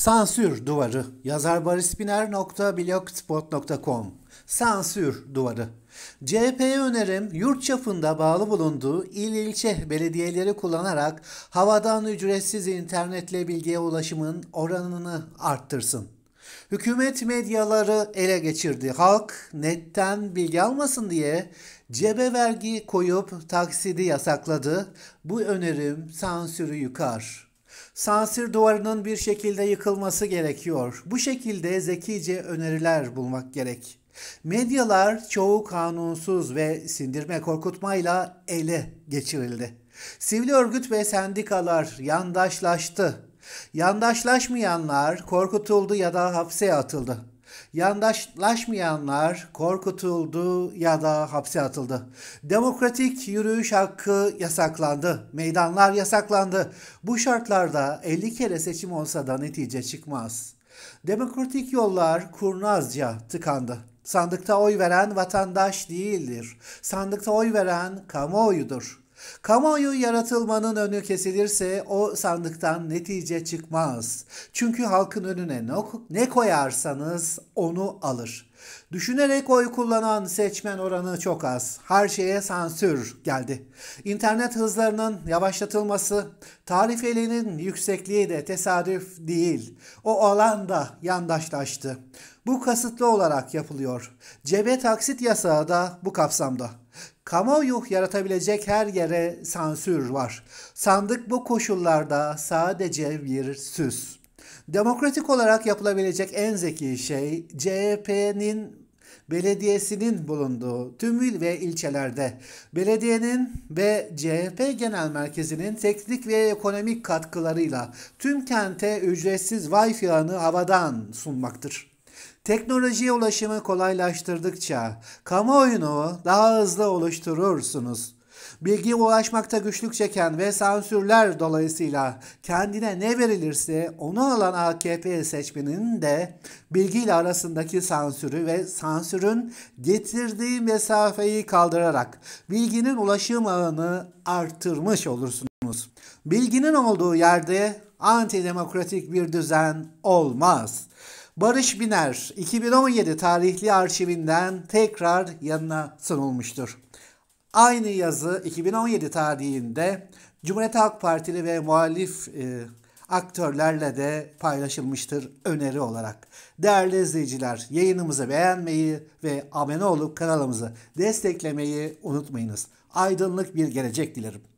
Sansür Duvarı yazar barispiner.blogspot.com Sansür Duvarı CHP'ye önerim yurt çapında bağlı bulunduğu il ilçe belediyeleri kullanarak havadan ücretsiz internetle bilgiye ulaşımın oranını arttırsın. Hükümet medyaları ele geçirdi. Halk netten bilgi almasın diye cebe vergi koyup taksidi yasakladı. Bu önerim sansürü yukarı sansür duvarının bir şekilde yıkılması gerekiyor. Bu şekilde zekice öneriler bulmak gerek. Medyalar çoğu kanunsuz ve sindirme korkutmayla ele geçirildi. Sivil örgüt ve sendikalar yandaşlaştı. Yandaşlaşmayanlar korkutuldu ya da hapse atıldı. Yandaşlaşmayanlar korkutuldu ya da hapse atıldı. Demokratik yürüyüş hakkı yasaklandı. Meydanlar yasaklandı. Bu şartlarda 50 kere seçim olsa da netice çıkmaz. Demokratik yollar kurnazca tıkandı. Sandıkta oy veren vatandaş değildir. Sandıkta oy veren kamuoyudur. Kamuoyu yaratılmanın önü kesilirse o sandıktan netice çıkmaz. Çünkü halkın önüne ne koyarsanız onu alır. Düşünerek oy kullanan seçmen oranı çok az. Her şeye sansür geldi. İnternet hızlarının yavaşlatılması, tarifelinin yüksekliği de tesadüf değil. O alan da yandaşlaştı. Bu kasıtlı olarak yapılıyor. Cebe taksit yasağı da bu kapsamda. Kamuoyu yaratabilecek her yere sansür var. Sandık bu koşullarda sadece bir süs. Demokratik olarak yapılabilecek en zeki şey CHP'nin belediyesinin bulunduğu tüm il ve ilçelerde belediyenin ve CHP genel merkezinin teknik ve ekonomik katkılarıyla tüm kente ücretsiz Wi-Fi'ni havadan sunmaktır. Teknolojiye ulaşımı kolaylaştırdıkça kamuoyunu daha hızlı oluşturursunuz. Bilgiye ulaşmakta güçlük çeken ve sansürler dolayısıyla kendine ne verilirse onu alan AKP seçmeninin de bilgiyle arasındaki sansürü ve sansürün getirdiği mesafeyi kaldırarak bilginin ulaşım ağını artırmış olursunuz. Bilginin olduğu yerde antidemokratik bir düzen olmaz. Barış Biner 2017 tarihli arşivinden tekrar yanına sunulmuştur. Aynı yazı 2017 tarihinde Cumhuriyet Halk Partili ve muhalif e, aktörlerle de paylaşılmıştır öneri olarak. Değerli izleyiciler yayınımızı beğenmeyi ve abone olup kanalımızı desteklemeyi unutmayınız. Aydınlık bir gelecek dilerim.